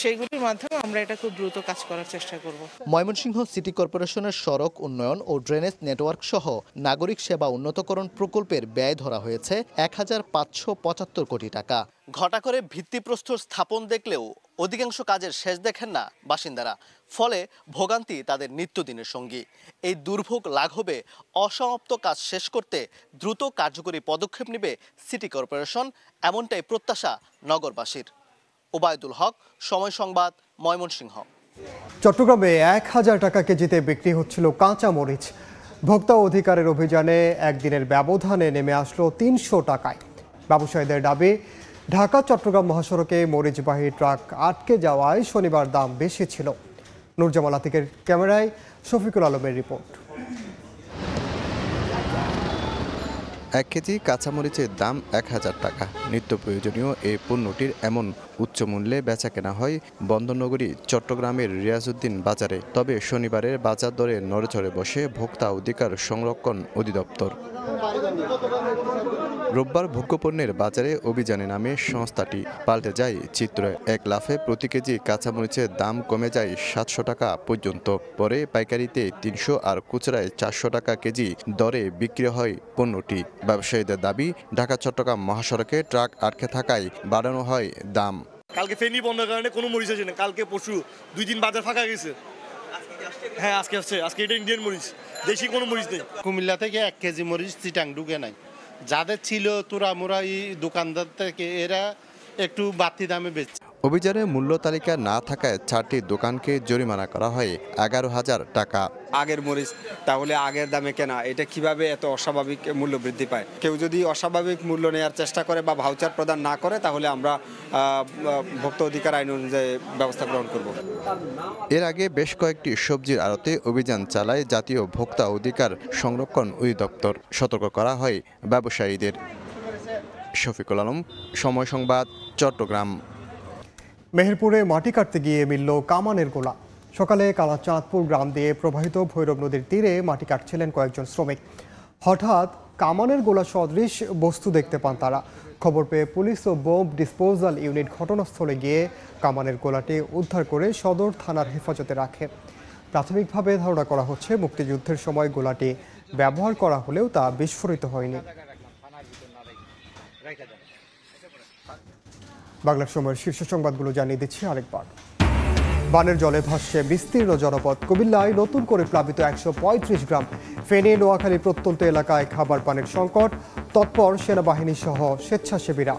সেইগুলির মাধ্যমে আমরা এটা খুব দ্রুত কাজ করার চেষ্টা করব ময়মনসিংহ সিটি কর্পোরেশনের সড়ক উন্নয়ন ও ড্রেনেজ নেটওয়ার্ক সহ নাগরিক সেবা উন্নতকরণ প্রকল্পের ব্যয় ধরা হয়েছে এক হাজার কোটি টাকা ঘটা করে ভিত্তিপ্রস্তর স্থাপন দেখলেও অধিকাংশ কাজের শেষ দেখেন না বাসিন্দারা ফলে ভোগান্তি তাদের নিত্যদিনের সঙ্গী এই দুর্ভোগ লাঘবে অসমাপ্ত কাজ শেষ করতে দ্রুত কার্যকরী পদক্ষেপ নেবে সিটি কর্পোরেশন এমনটাই প্রত্যাশা নগরবাসীর ওবায়দুল হক সময় সংবাদ ময়মনসিংহ চট্টগ্রামে এক হাজার টাকা কেজিতে বিক্রি হচ্ছিল কাঁচা মরিচ ভোক্তা অধিকারের অভিযানে একদিনের ব্যবধানে নেমে আসলো তিনশো টাকায় ব্যবসায়ীদের দাবি ঢাকা চট্টগ্রাম মহাসড়কে মরিচবাহী ট্রাক আটকে যাওয়ায় শনিবার দাম বেশি ছিল নুরজামাল আতিকের ক্যামেরায় শফিকুল আলমের রিপোর্ট এক কেজি কাঁচামরিচের দাম এক হাজার টাকা নিত্য প্রয়োজনীয় এই পণ্যটির এমন উচ্চ মূল্যে বেচা কেনা হয় বন্দরনগরী চট্টগ্রামের রিয়াজউদ্দিন বাজারে তবে শনিবারের বাজার দরে নড়েচড়ে বসে ভোক্তা অধিকার সংরক্ষণ অধিদপ্তর রোববার ভোগ্যপণ্যের বাজারে অভিযানে নামে সংস্থাটি পাল্টে যায় চিত্র এক লাফে প্রতি কেজি কাঁচামরিচের দাম কমে যায় সাতশো টাকা পর্যন্ত পরে পাইকারিতে তিনশো আর খুচরায় চারশো টাকা কেজি দরে বিক্রি হয় পণ্যটি ব্যবসায়ীদের দাবি ঢাকা চট্টগ্রাম মহাসড়কে ট্রাক আটকে থাকায় বাড়ানো হয় দাম কালকে ফেনি বন্যার কারণে কোনো মরিচ না কালকে পশু দুই দিন বাজার ফাঁকা গেছে হ্যাঁ আজকে আসছে আজকে এটা ইন্ডিয়ান মরিচ দেশি কোনো মরিচ নেই কুমিল্লা থেকে এক কেজি মরিচ চিটাং ঢুকে নাই যাদের ছিল তোরা মোরা এই দোকানদার থেকে এরা একটু বাড়তি দামে বেচছে অভিযানে মূল্য তালিকা না থাকায় চারটি দোকানকে জরিমানা করা হয় এগারো হাজার টাকা আগের মরিচ তাহলে আগের দামে কেনা এটা কিভাবে এত অস্বাভাবিক মূল্য বৃদ্ধি পায় কেউ যদি অস্বাভাবিক মূল্য নেওয়ার চেষ্টা করে বা ভাউচার প্রদান না করে তাহলে আমরা ভোক্তা অধিকার আইন অনুযায়ী ব্যবস্থা গ্রহণ করব এর আগে বেশ কয়েকটি সবজির আড়তে অভিযান চালায় জাতীয় ভোক্তা অধিকার সংরক্ষণ অধিদপ্তর সতর্ক করা হয় ব্যবসায়ীদের শফিকুল আলম সময় সংবাদ চট্টগ্রাম মেহেরপুরে মাটি কাটতে গিয়ে মিলল কামানের গোলা সকালে কালাচাঁদপুর গ্রাম দিয়ে প্রবাহিত ভৈরব নদীর তীরে মাটি কাটছিলেন কয়েকজন শ্রমিক হঠাৎ কামানের গোলা সদৃশ বস্তু দেখতে পান তারা খবর পেয়ে পুলিশ ও বোম্ব ডিসপোজাল ইউনিট ঘটনাস্থলে গিয়ে কামানের গোলাটি উদ্ধার করে সদর থানার হেফাজতে রাখে প্রাথমিকভাবে ধারণা করা হচ্ছে মুক্তিযুদ্ধের সময় গোলাটি ব্যবহার করা হলেও তা বিস্ফোরিত হয়নি বাংলার সময়ের শীর্ষ সংবাদগুলো জানিয়ে দিচ্ছি আরেকবার বানের জলে ভাসছে বিস্তীর্ণ জনপদ কুমিল্লায় নতুন করে প্লাবিত একশো গ্রাম ফেনে নোয়াখালী প্রত্যন্ত এলাকায় খাবার পানির সংকট তৎপর সেনাবাহিনী সহ স্বেচ্ছাসেবীরা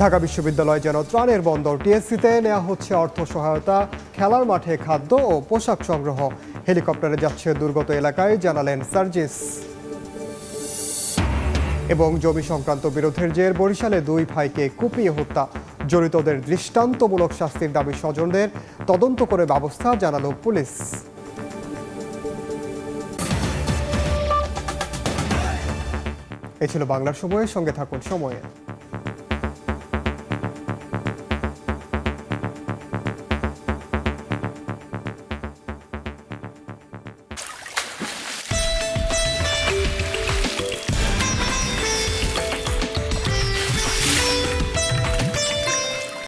ঢাকা বিশ্ববিদ্যালয় যেন ত্রাণের বন্দর টিএসসিতে নেওয়া হচ্ছে অর্থ সহায়তা খেলার মাঠে খাদ্য ও পোশাক সংগ্রহ হেলিকপ্টারে যাচ্ছে দুর্গত এলাকায় জানালেন সার্জিস এবং জমি সংক্রান্ত বিরোধের জের বরিশালে দুই ভাইকে কুপিয়ে হত্যা জড়িতদের দৃষ্টান্তমূলক শাস্তির দাবি স্বজনদের তদন্ত করে ব্যবস্থা জানালো পুলিশ এ ছিল বাংলার সময়ের সঙ্গে থাকুন সময়ে